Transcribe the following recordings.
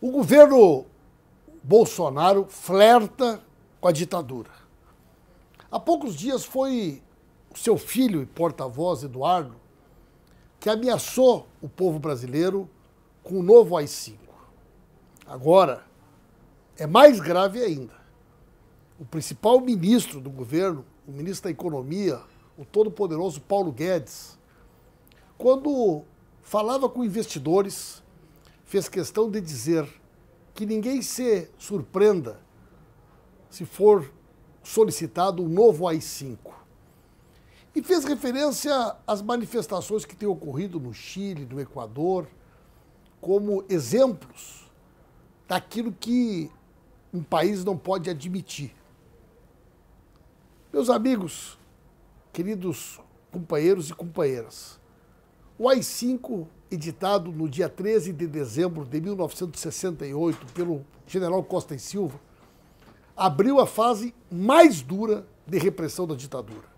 O governo Bolsonaro flerta com a ditadura. Há poucos dias foi o seu filho e porta-voz, Eduardo, que ameaçou o povo brasileiro com o novo AI-5. Agora, é mais grave ainda. O principal ministro do governo, o ministro da Economia, o todo-poderoso Paulo Guedes, quando falava com investidores, fez questão de dizer que ninguém se surpreenda se for solicitado um novo AI-5. E fez referência às manifestações que têm ocorrido no Chile, no Equador, como exemplos daquilo que um país não pode admitir. Meus amigos, queridos companheiros e companheiras, o AI-5 editado no dia 13 de dezembro de 1968 pelo general Costa e Silva, abriu a fase mais dura de repressão da ditadura.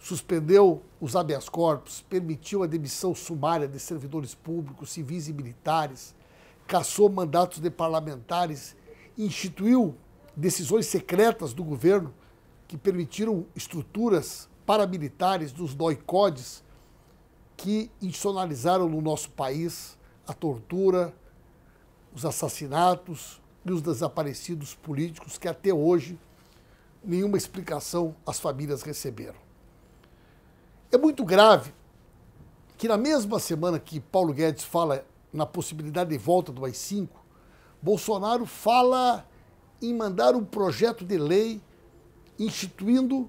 Suspendeu os habeas corpus, permitiu a demissão sumária de servidores públicos, civis e militares, cassou mandatos de parlamentares, instituiu decisões secretas do governo que permitiram estruturas paramilitares dos doicodes que institucionalizaram no nosso país a tortura, os assassinatos e os desaparecidos políticos que até hoje nenhuma explicação as famílias receberam. É muito grave que na mesma semana que Paulo Guedes fala na possibilidade de volta do AI-5, Bolsonaro fala em mandar um projeto de lei instituindo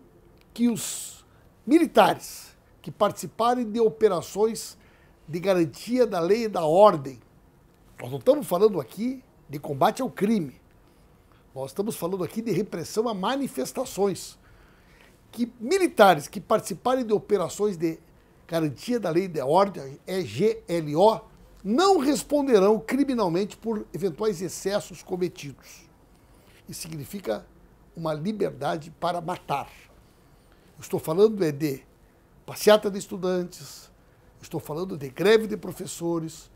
que os militares que participarem de operações de garantia da lei e da ordem. Nós não estamos falando aqui de combate ao crime. Nós estamos falando aqui de repressão a manifestações. Que militares que participarem de operações de garantia da lei e da ordem, EGLO, não responderão criminalmente por eventuais excessos cometidos. Isso significa uma liberdade para matar. estou falando é de passeata de estudantes, estou falando de greve de professores,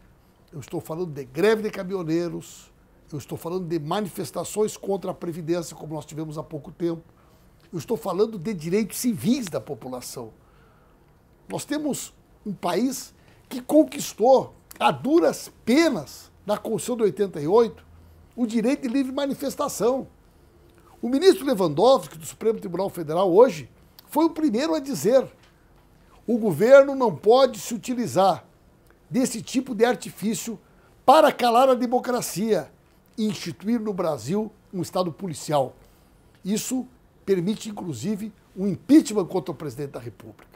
eu estou falando de greve de caminhoneiros, eu estou falando de manifestações contra a Previdência, como nós tivemos há pouco tempo, eu estou falando de direitos civis da população. Nós temos um país que conquistou, a duras penas, na Constituição de 88, o direito de livre manifestação. O ministro Lewandowski, do Supremo Tribunal Federal, hoje, foi o primeiro a dizer o governo não pode se utilizar desse tipo de artifício para calar a democracia e instituir no Brasil um Estado policial. Isso permite, inclusive, um impeachment contra o presidente da República.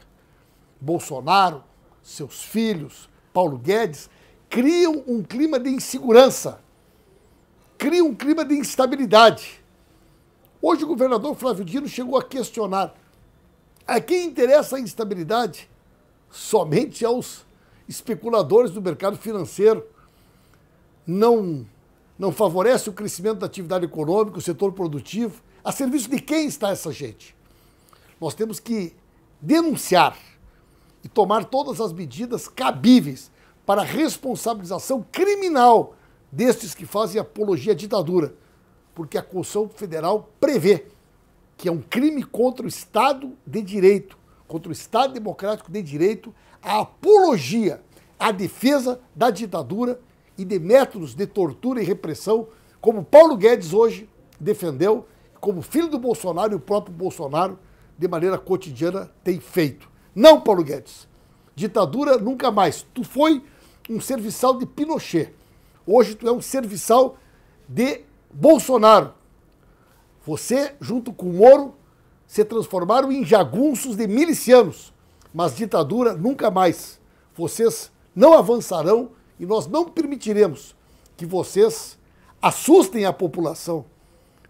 Bolsonaro, seus filhos, Paulo Guedes, criam um clima de insegurança, criam um clima de instabilidade. Hoje o governador Flávio Dino chegou a questionar a quem interessa a instabilidade? Somente aos especuladores do mercado financeiro. Não, não favorece o crescimento da atividade econômica, o setor produtivo. A serviço de quem está essa gente? Nós temos que denunciar e tomar todas as medidas cabíveis para a responsabilização criminal destes que fazem apologia à ditadura, porque a Constituição Federal prevê que é um crime contra o Estado de Direito, contra o Estado Democrático de Direito, a apologia, a defesa da ditadura e de métodos de tortura e repressão, como Paulo Guedes hoje defendeu, como filho do Bolsonaro e o próprio Bolsonaro, de maneira cotidiana, tem feito. Não, Paulo Guedes. Ditadura nunca mais. Tu foi um serviçal de Pinochet. Hoje tu é um serviçal de Bolsonaro. Você, junto com o Moro, se transformaram em jagunços de milicianos. Mas ditadura nunca mais. Vocês não avançarão e nós não permitiremos que vocês assustem a população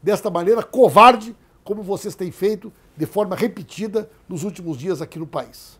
desta maneira covarde, como vocês têm feito de forma repetida nos últimos dias aqui no país.